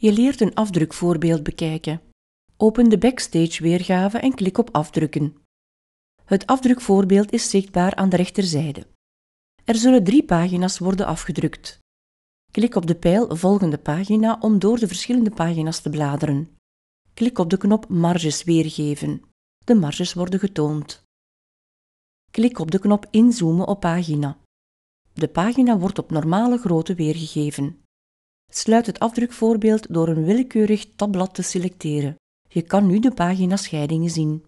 Je leert een afdrukvoorbeeld bekijken. Open de Backstage-weergave en klik op Afdrukken. Het afdrukvoorbeeld is zichtbaar aan de rechterzijde. Er zullen drie pagina's worden afgedrukt. Klik op de pijl Volgende pagina om door de verschillende pagina's te bladeren. Klik op de knop Marges weergeven. De marges worden getoond. Klik op de knop Inzoomen op pagina. De pagina wordt op normale grootte weergegeven. Sluit het afdrukvoorbeeld door een willekeurig tabblad te selecteren. Je kan nu de paginascheidingen zien.